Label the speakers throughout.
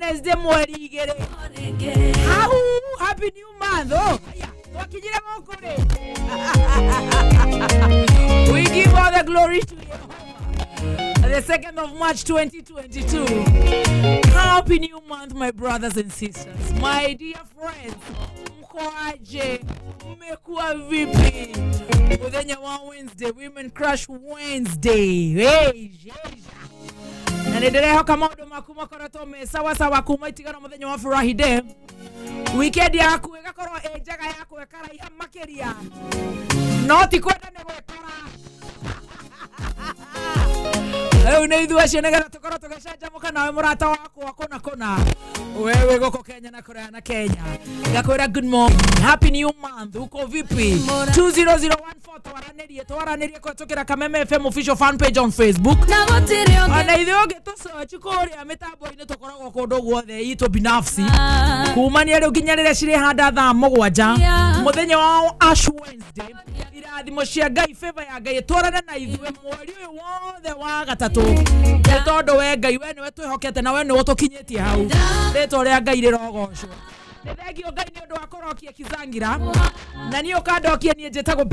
Speaker 1: Wednesday mwerigere ahu happy new month oh yeah we give all the glory to Jehovah the 2nd of March 2022 happy new month my brothers and sisters my dear friends mkoaje mmekuwa vipi udhenya wa Wednesday women crush Wednesday hey. na nä ndä rehoka maå ndå maku makoretwo me sawasawa kuma itigano må thenya wa furahide wikendi yaku gakorwo ä njega ya yakwe karaiha ria no ti kwenda nä gwĩkora rĩu nĩ ithuĩ acio nĩgetha tũkorwo tũgĩcanjamũka nawe mũrata wakwa kũna kũna wewe goko kenya na korea na kenya ngakwĩra good morning happy new month uko vipi 2014 twaranĩrie twaranĩrie kũhetũkĩra kameme fm official fan page on facebook ona ithuĩ ũngĩtũcoci kũrĩa mĩtambo-inĩ tũkoragwo kũndũ guothe itũ binafsi ah. kumania rĩu nginya rĩrĩa cirĩhanda thaa mũgwanja mũthenya wao ash wednesday irathimo cia ngai favor ya ngai twarane na ithuĩ mweri ũyũ wothe wa gatatũ nĩ tondũ we ngai we nĩwe twĩhokete na we nĩwe tũkinyĩtie hau rĩtwa rĩa ngai rĩrogocwo nä thengio ngai nä å ndå wa kå rokia kizangira na niä å kandokie niä njä tagwo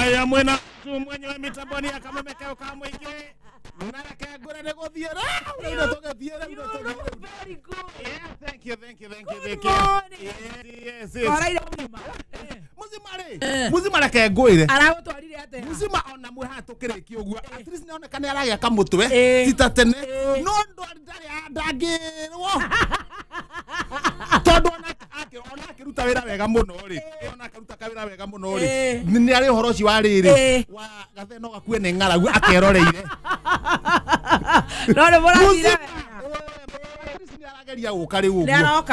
Speaker 1: aya mwena mwenye wa
Speaker 2: mitamboni akamemekeo ka må ingä nareke ngåre nä you, thank you, thank you, thank you. ra tå
Speaker 1: Yes, yes, yes.
Speaker 2: Eh. muzima reke ngwire aragutwarire
Speaker 1: atia muzima ona mwihatu
Speaker 2: kiriki uguo eh. at least ni oneka ni aragia kamutwe eh. tita tene no ndari ndangirwo tondu ona akiruta wira wega muno ri ona akaruta kawira wega muno ri ni ari uhoro ucio wa riri wa no gakue ni ng'aragu akeroreire no ni murathire arageria gukari uguo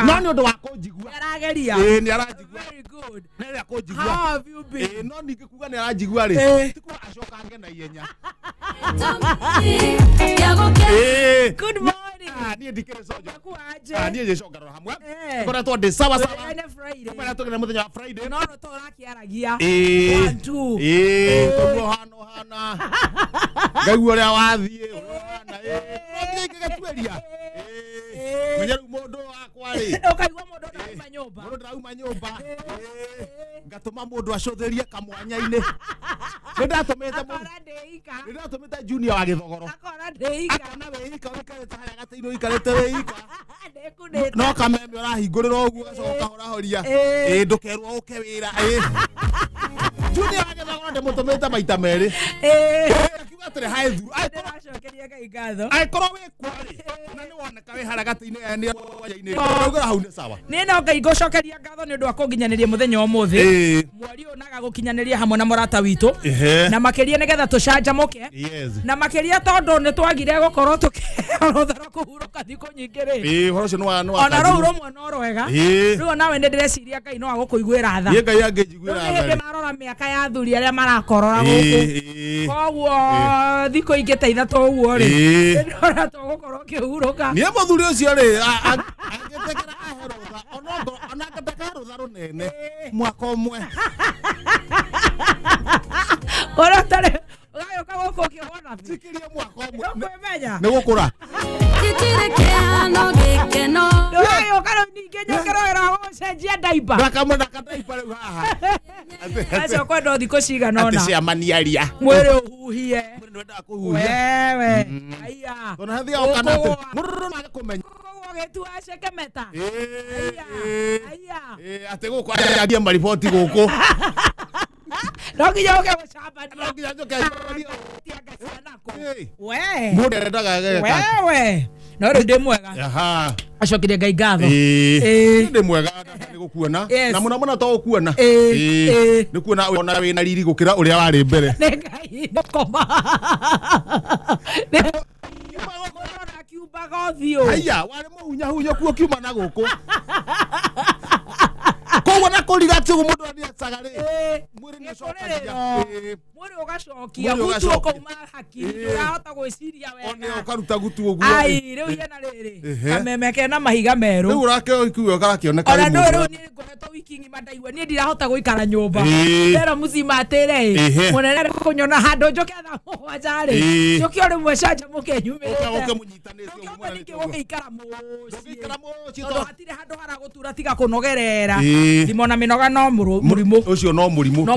Speaker 2: no ni undu wa kunjigua arageria eh ni arajigua very good ni ara kunjigua how have you been eh no ningi kuga ni arajigua ri tiku acokange na ihenya
Speaker 1: good morning ni ndikire sojo kwaje ah ni jecoka
Speaker 2: ro hamwe kora to ndi sawa sawa ni
Speaker 1: friday kora to gina muthenya friday no no to rakiaragia eh one two eh hano hana ngaiguo ria wathie
Speaker 2: hana eh no ndingi gatueria menya rä u må ndå wakwa rä å kaigua ndarauma nyå mba ndarauma nyå mba ngatå ma må ndå acå rie kamwanya-inä nä ndatå mä te nä ndatå mä te wa eh. eh. gä thogoro
Speaker 1: akona wä ika wä
Speaker 2: karä te a gatä ikarä te wä ika no kameme å rahingå rä ra å guo gacoka kahorahoria eh. ä ndå kerwo å ke wä ra ä Junior agethaga na ndĩmũtũmĩte maita merĩ
Speaker 1: akiuga atĩrĩ haĩ thuru ndĩracokeria ngai ngatho angĩkorwo wĩ kwarĩ na nĩ woneka wĩ haragatä-inĩ nĩarwaja-inĩ augĩra hau nĩ sawa nä no ngai ngũcokeria ngatho nĩ ũndũ wa kũnginyanĩria mũthenya ũmũthĩ mweri ũyũ naga gũkinyanĩria hamwe na mũrata witũ na makĩria nĩgetha tũcanjamũke na makĩria tondũ nĩ twagire gũkorwo tũkĩrũthara kũhurũka thikũ nyingĩ rĩ ona rũu rũmwe no rwega rĩu onawe nĩ ndĩreciria ngai no agũkũiguĩra tha ngai angĩnjiguĩra tha hĩndĩ marora mĩaka mĩhaka ya athuri arĩa marakorora gũkũ koguo thikũ ingĩ ta ithatũ ũguo rĩ ndona tũgũkorwo kĩhurũka nĩ mũthuri ũcio rĩ
Speaker 2: agĩtekera aherũtha onake ndakerũtha rũnene
Speaker 1: mwaka ũmwe ũratarĩ ũgagĩũka gũkũ ũkĩhona njikĩrie mwaka ũmwe ũkwĩmenya nĩ gũkũra njikire kĩhano gĩkeno ndũgagĩũka rĩu ningĩ njokerwo wĩra cenjia ndaiba ndakamwenda ndaiba rä u haha acio ah, ah. kwenda thikå cigana ona ciamaniaria mwä rä å
Speaker 2: huhie ndendaga kå huhiawewe mm-hmm. aia ona hathiaga kana kå
Speaker 1: menya eh. eh, atä gå kå aria mariboti gå kå må ndå no rä ndä mwega acokire ngai ngatho
Speaker 2: mwega nä gå kuona na må na må na to kuona nä kuona ona wä na riri gå kä ra å rä a warä mbere
Speaker 1: nä ngai nä koma kiumbaga ũthiũ
Speaker 2: aya kuo kiuma na gũkũ koguo na kũrira tigũ mũndũ
Speaker 1: athiacaga rĩ mwĩrĩ nĩ ũcokagia mwĩrĩ ũgacokia gutu ũkauma hakiri ee. ndũrahota gwĩciria wega one ũkaruta
Speaker 2: gutu ũguo ai rĩu hiena rĩrĩ
Speaker 1: kamemeke na mahiga merũ rĩu ũrakĩo ikuo garakĩoneka ona no rĩu nĩ ngohetwo wiki ng'ima ndaigua niĩ ndirahota gũikara nyũmba ee. ndero mũzima atĩre ĩ mũnene kũnyona handũ njoke thaa mũgwanja rĩ ee. njoke o rĩmwe canjamũke nyumĩte gũgĩikara mũciĩ tondũ hatirĩ handũ haragũtura tiga kũnogerera thimo na
Speaker 2: no mũrimũ ũcio no mũrimũ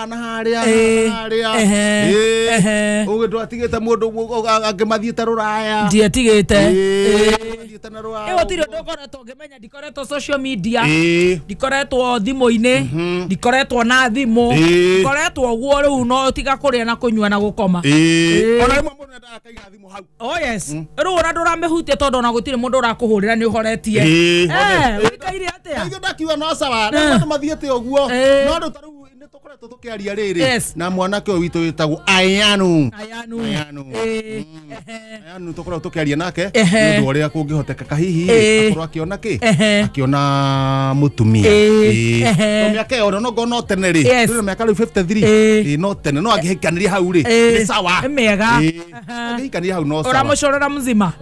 Speaker 2: hahana te harĩa ugitwo eh, atigite mundu
Speaker 1: angimathiite ruraya ndiatigite eh. thiite na ruraya ĩyo tirĩ ũndũ ngoretwo ngĩmenya ndikoretwo social media ndikoretwo thimũ-inĩ mhm. ndikoretwo na thimũ ndikoretwo ũguo rĩu no tiga kũrĩa na kũnyua na gũkoma ona rĩmwe mũndũ nendaga kaiga thimũ hau oh yes mm. rĩu ona ndũramĩhutia tondũ ona gũtirĩ mũndũ ũrakũhũrĩra nĩ ũhoretie wĩkaire eh, atĩa ndakiuga no sawa andũ mathiĩte ũguo no rĩu nä
Speaker 2: tå koretwo tå kä aria rä rä na mwanake å witå wä tagwo ayanu ayanu eh. mm. tå koretwo tå kä aria nake nä eh. å ndå å rä a kå ngä hotekeka hihi eh. akorwo akä ona kä akä ona må tumia no mä aka ä yo no ngona tene rä rä na mä aka rä u no tene no angä hikanä ria hau rä nä sawa mega
Speaker 1: angä hikanä ria hau no å ramå corora må zima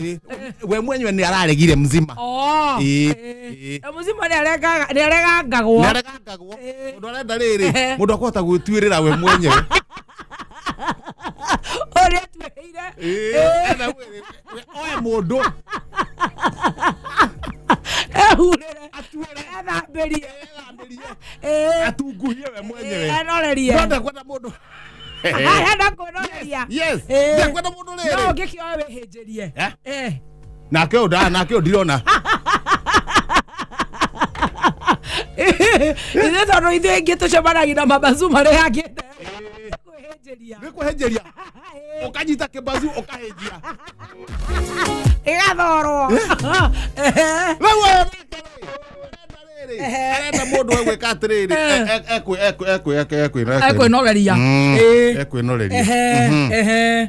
Speaker 2: Eh, we mwenyewe nä araregire mzima
Speaker 1: oh eh, eh, mzima ni arega ni arega ndå ni arega rä må arenda riri
Speaker 2: gwä tuä rä we mwenyewe å
Speaker 1: rä a ana we må ndå ehurire ethambirie atunguhie we mwenyewe anorerie ndonda kwenda må arenda eh. kwĩroreria eh. ndekwenda mũndũ rĩrĩ no ngĩkioe wĩhĩnjĩrie eh.
Speaker 2: nake ũyũ ndaa nake ũyũ ndirona
Speaker 1: ithuĩ tondũ ithuĩ ingĩ tũcemanagia na mabacu marĩ hangĩ kwĩhĩnjĩria å kwĩhĩnjĩria
Speaker 2: ũkanyita kĩbacu ũkahĩnjia
Speaker 1: ĩgathorwo rĩu
Speaker 2: arenda mundu egwe ka atiriri ekwe ekwe ekwe ekwe ekwe ekwe ekwinoreria mm. eh. ekwinoreria eh, eh,
Speaker 1: mhm.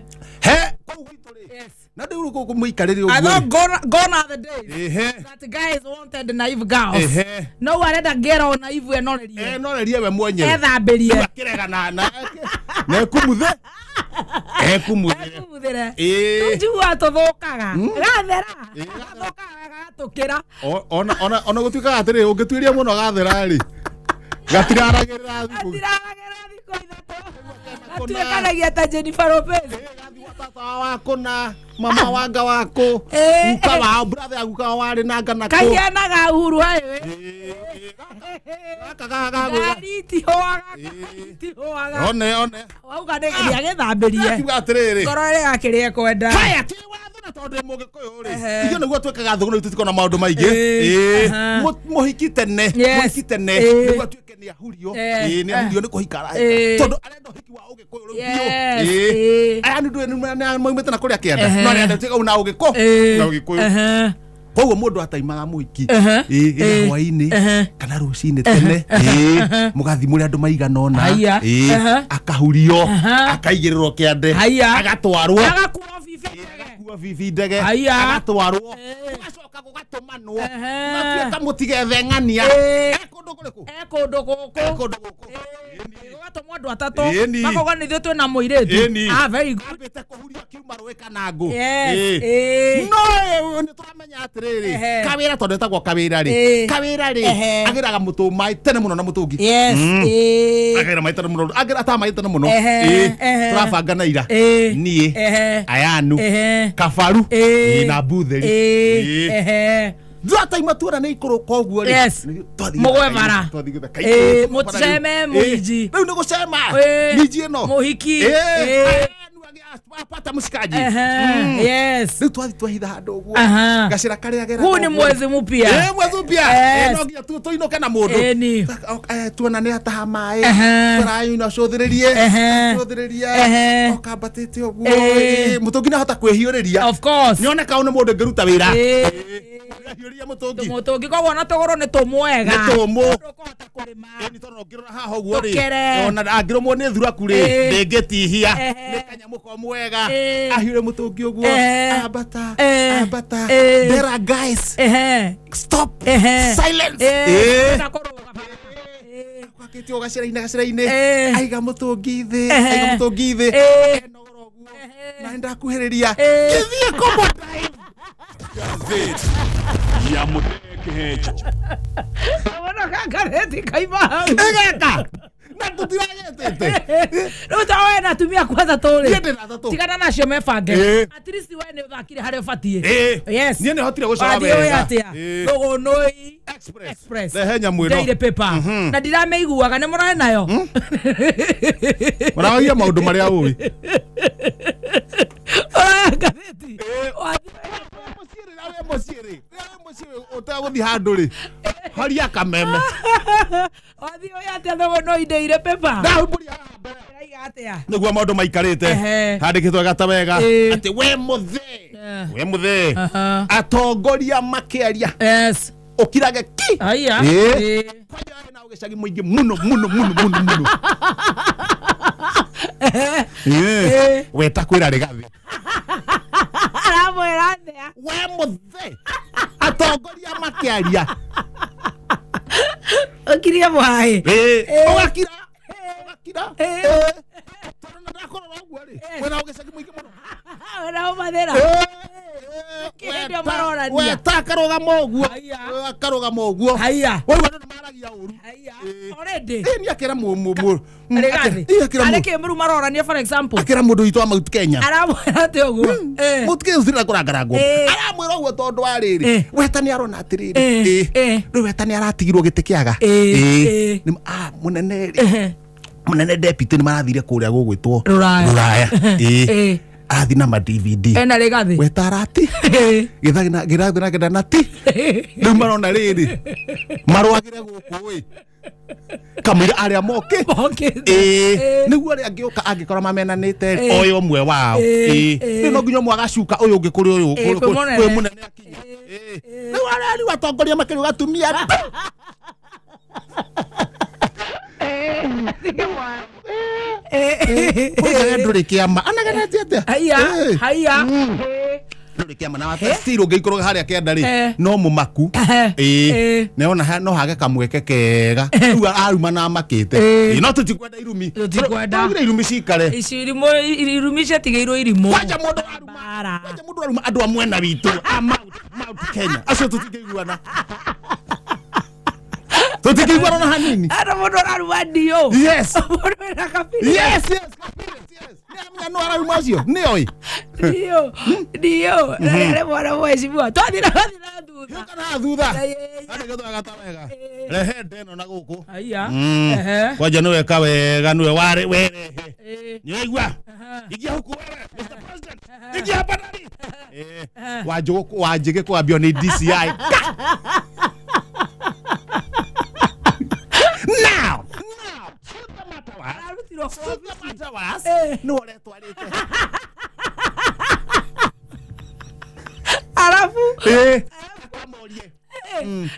Speaker 1: he kau gitu ri na ndu ruko kumuikariri uguo I gone, gone are the days Ehe. that guys wanted naive girls Ehe. no arenda ngero naive enorerie enorerie we mwenyewe ethambirie akiregana na na ekumuthe
Speaker 2: ekumuthira ekumuthira tunjua tuthukaga hmm?
Speaker 1: gathera gathukaga gatukira
Speaker 2: ona ona ona gutuikaga atiri ungituiria muno gathera ri
Speaker 1: gatiraraga atuĩkanagia ta Jennifer Lopez tata ah. waku na mama wanga waku guka wao brother ya guka
Speaker 2: warĩ na ngana kũ kahianaga uhuru aĩwe
Speaker 1: gakagagagagitihoagaone one wauga ndĩgĩthambĩrie ngoro ĩrĩa akĩrĩa kwenda haya tiwa na tondå
Speaker 2: må gä kå yå
Speaker 1: nä guo twä kaga thå gå rå itå
Speaker 2: maå ndå maingä må hiki tene må hiki tene nä guo atuä ke nä ahurio nä ahurio nä kå hika tondå arenda hiki wa
Speaker 1: å gä kå yå rå biå
Speaker 2: aya nä ndå maumä te na kå rä a kä enda no arä na å gä kå na å gä kå yå koguo må ndå ataimaga må iki hwainä kana rå cinä tene må gathi må rä andå maigana ona akahurio akaigä rä rwo kä ande agatwarwo bivindege agatwarwo gacoka
Speaker 1: gũgatũmanwo gatuĩka mũtige ng'ania ekũndũ kũrĩkũ ekũndũ gũkũ gũgatũmwo andũ atatũ makoga nĩ ithuĩ twĩ na mũirĩtu ambĩte kũhuria kiuma rũĩ kana ngũ eh. Eh. no eh, nĩ tũramenya kawä
Speaker 2: kawĩra tondũ ĩtagwo kawĩra rĩ kawĩra rĩ må mũtũ maĩ tene mũno na må tå mm. maĩ tene mũno agĩra ta maĩ tene mũno tũrabanga na ira niĩ ayanu kabaru eh. eh. eh. na butheri ndĩrataima tuona nĩ ikũrũ koguo må må må ceme mũgwebara mũticeme mũinji rĩu nĩ ä no må mũhiki twapata ah, mushikaji mm. yes riu twathi twehitha handu uguo ngacira kariagera huu ni mwezi mupya eh mwezi mupya eh no nginya tu tuinuke na mundu eh tuona ni ataha mai turai no shothiririe shothiririe okabatete uguo mutungi na hota kwihiuriria of course nyone kauna mundu ngiruta wira
Speaker 1: hiuria mutungi mutungi koguo na tuguru ni tumwega ni tumu ndukuhota kurima ni tondu ngirora haha uguo ri ona angirumwo ni thuraku ri ndingitihia ni kanyamu
Speaker 2: mwako mwega eh. ahire mutungi uguo eh. ambata eh. ambata there are guys stop silence akitio gaciraine gaciraine aiga mutungi thi aiga mutungi thi enogora uguo na ndakuhiriria kithie komodai
Speaker 1: Gazeti ya Mudeke Hecho. Abona kakareti kaiba. Egeka rä eh, eh, eh. u ta we na atumia kwanza tå rä tigana nacio mebange we nä å thakire harä a å batiä nä hotire gå coraatĩa rå gå nå rehe nyamå ä mhm. na ndiramä iguaga nä må rare nayo må ragagia maå ndå marä a å ä ngathäti å tegå thiä handå rä horia kameme othi oya te atä
Speaker 2: thogo no ide ire pepa na nä guo maå ndå maikarä modo maikarite hadi kitu gata wega ati we muthe we muthe atongoria makä yes ukirage ki aya eh kwaja na ugicagi muingi muno muno
Speaker 1: muno muno muno eh
Speaker 2: we takwira
Speaker 1: rigathi aramwira thea we muthe atongoria makiaria Eu queria mais. Eu Ei. Akira. Akira. na ndakorora uguo ri wena ugicagi muingi muno wena umathira kindio marorania we ta karugamo
Speaker 2: uguo karugamo uguo haya we wandu ni maragia uru haya already ii ni akira mu mu wa riri we ta ni arona atiriri aratigirwo gitikiaga ii ni ah munene munene deputy nä marathire kå rä a gå gwä raya ä athi na madvd
Speaker 1: ena regathi wetarati
Speaker 2: githagina girathira gidanati riu marona riri marwagire guku i kamwira aria moke ii niguo aria angiuka angikora te oyo mwe wao ii riu no nginya mwagacuka uyu ungi kuri uyu kwi munene akinya riu areri watongoria makiri gatumia kuigaga ndå rä kä ama anagenetie atä haia mm. kiama na watasiro ngeikoroga haria kenda ri no mumaku ii neona no hage kamweke kega riu aruma na makite ii no
Speaker 1: tutikwenda irumi irumi cikare irumi ciatigeirwo irimo kwanja mundu aruma kwanja mundu aruma andu a mwena witu a ah,
Speaker 2: tutikiguarana hanini ata mundu araruandio yes mundu wina kabire yes yes na gũkũ aia hmm. kwanja nä weka wega nĩwe warĩ werehe eh. nĩwaigua ingia gä wewe Mr President eh. kwambio nĩ
Speaker 1: now ararutirwo nä wore twarä te arabu eh.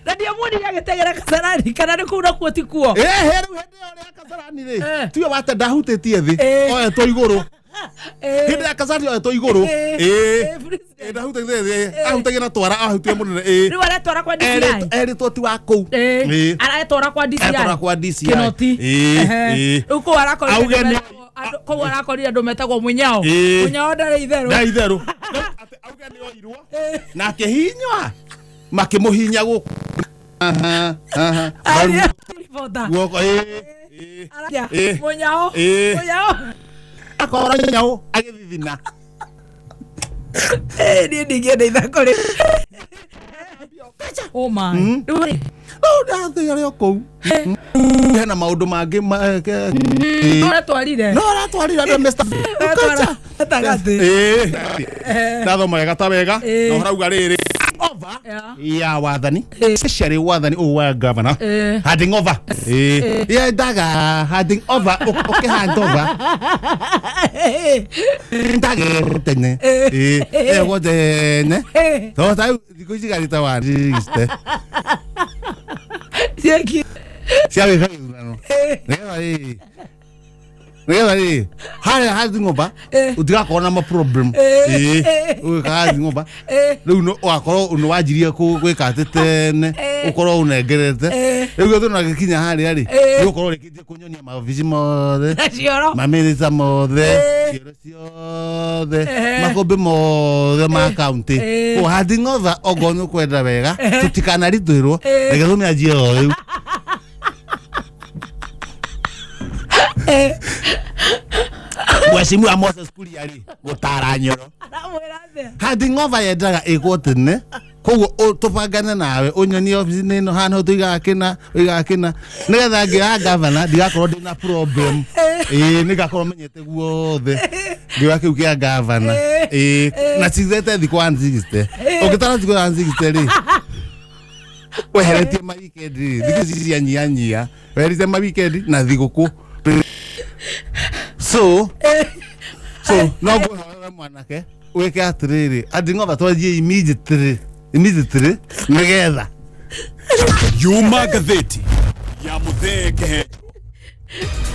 Speaker 1: na ndiamwonire agätegera kacarani kana nä kå u nakuo ti kuo eh, rä
Speaker 2: u hä ndä ä kacarani rä eh. tiwe wate ndahutä tie thä oetwo igå rå hä ndä ä ya kacarani igå rå Eh, eh. ahutagia na twara ahutire munene eh. riu
Speaker 1: aretwara kwa DCI ti wa kuu aretwara kwa DCI aretwara kwa DCI kinoti riu kuu arakorire koguo arakorire andå metagwo må nyao må nyao ndarä itherå ndarä itherå auge nä oirwo na akä hinywa makä
Speaker 2: må hinya gå
Speaker 1: guoko må nyao må nyao agä thithina niä ndingäenda ithako rä rä u ndathä
Speaker 2: arä a kå u hena maå ndå mangä no
Speaker 1: ratwarire andå
Speaker 2: nathomaga ta wega eh. na å rauga rä rä over yeah. ya wathani eh. especially wathani ũyũ oh, were governor eh. handing over eh. Daga. handing over Okay, hand over ndagĩrwo tene egwo tene to wega rä harä hathi ngomba å tigakorwo na maproblem kathi ngomba rä u wakorwo nä wanjirie gwä ka atä tene å korwo å nengerete rä u thona gä kinya harä a rä eh. nä å korwo rä kä tie kå nyonia mabici mothe mamä ta mothe eh. cioro ciothe eh. makåmbä mothe ma kauntä å hathi ngotha ongoo nä å kwenda wega tå tikanaritå rwo reke tå mä anjie o rä u mwecimu wa moses kuriari gutara nyoro handing'ova yendaga igwo tene koguo tubangane nawe unyonie obici-inä no hana tu igakina igakina nä nika za ya ngavana diga ndä dina problem ä nä ngakorwo menyete guothe ngä wa kä u kä a ngavana ä na cithete thikå anzigiste å ngä tara thikå anzigiste rä weheretie mawikendi thikå cici cianyianyia weherite mawikendi na thigå kå so so no guhorera mwanake wike atiriri ading'ova twanjie imithi tiri imithi tiri
Speaker 1: nigetha yuma ngathĩti ya mũthee ngehe